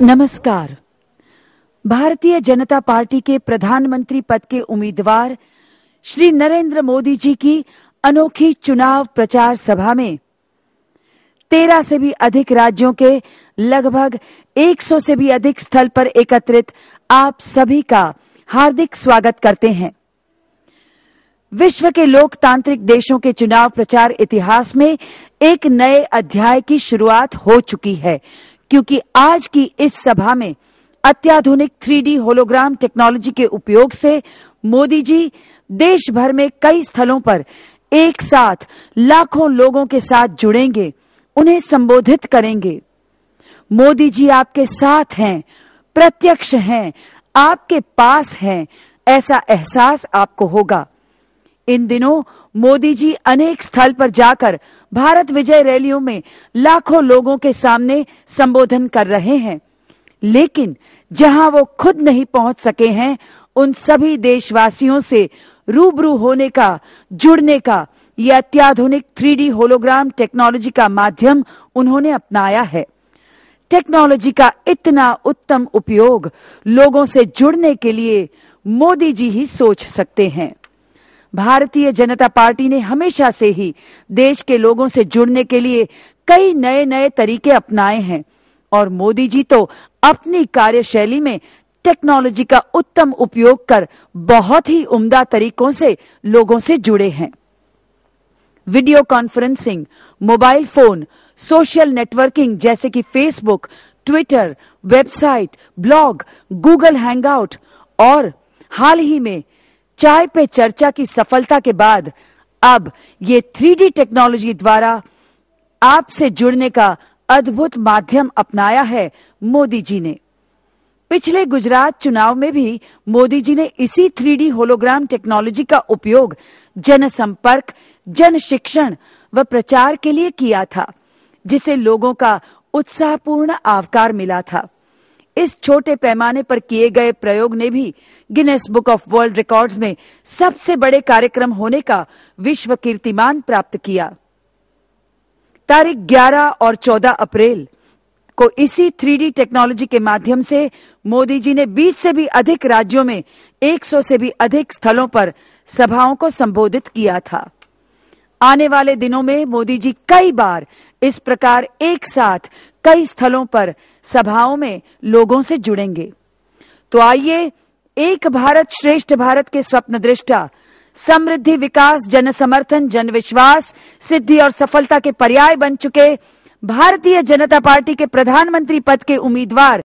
नमस्कार भारतीय जनता पार्टी के प्रधानमंत्री पद के उम्मीदवार श्री नरेंद्र मोदी जी की अनोखी चुनाव प्रचार सभा में तेरह से भी अधिक राज्यों के लगभग 100 से भी अधिक स्थल पर एकत्रित आप सभी का हार्दिक स्वागत करते हैं विश्व के लोकतांत्रिक देशों के चुनाव प्रचार इतिहास में एक नए अध्याय की शुरुआत हो चुकी है क्योंकि आज की इस सभा में अत्याधुनिक थ्री होलोग्राम टेक्नोलॉजी के उपयोग से मोदी जी देश भर में कई स्थलों पर एक साथ लाखों लोगों के साथ जुड़ेंगे उन्हें संबोधित करेंगे मोदी जी आपके साथ हैं प्रत्यक्ष हैं आपके पास हैं ऐसा एहसास आपको होगा इन दिनों मोदी जी अनेक स्थल पर जाकर भारत विजय रैलियों में लाखों लोगों के सामने संबोधन कर रहे हैं लेकिन जहां वो खुद नहीं पहुंच सके हैं उन सभी देशवासियों से रूबरू होने का जुड़ने का ये अत्याधुनिक थ्री होलोग्राम टेक्नोलॉजी का माध्यम उन्होंने अपनाया है टेक्नोलॉजी का इतना उत्तम उपयोग लोगों से जुड़ने के लिए मोदी जी ही सोच सकते हैं भारतीय जनता पार्टी ने हमेशा से ही देश के लोगों से जुड़ने के लिए कई नए नए तरीके अपनाए हैं और मोदी जी तो अपनी कार्यशैली में टेक्नोलॉजी का उत्तम उपयोग कर बहुत ही उम्दा तरीकों से लोगों से जुड़े हैं video conferencing mobile phone social networking जैसे कि Facebook Twitter website blog Google Hangout और हाल ही में चाय पे चर्चा की सफलता के बाद अब ये थ्री टेक्नोलॉजी द्वारा आपसे जुड़ने का अद्भुत माध्यम अपनाया है मोदी जी ने पिछले गुजरात चुनाव में भी मोदी जी ने इसी थ्री होलोग्राम टेक्नोलॉजी का उपयोग जनसंपर्क जन शिक्षण व प्रचार के लिए किया था जिसे लोगों का उत्साहपूर्ण आवकार मिला था इस छोटे पैमाने पर किए गए प्रयोग ने भी Guinness book of world records में सबसे बड़े कार्यक्रम होने का विश्व कीर्तिमान प्राप्त किया तारीख 11 और 14 अप्रैल को इसी थ्री टेक्नोलॉजी के माध्यम से मोदी जी ने 20 से भी अधिक राज्यों में 100 से भी अधिक स्थलों पर सभाओं को संबोधित किया था आने वाले दिनों में मोदी जी कई बार इस प्रकार एक साथ कई स्थलों पर सभाओं में लोगों से जुड़ेंगे तो आइए एक भारत श्रेष्ठ भारत के स्वप्न दृष्टा समृद्धि विकास जन समर्थन जन विश्वास सिद्धि और सफलता के पर्याय बन चुके भारतीय जनता पार्टी के प्रधानमंत्री पद के उम्मीदवार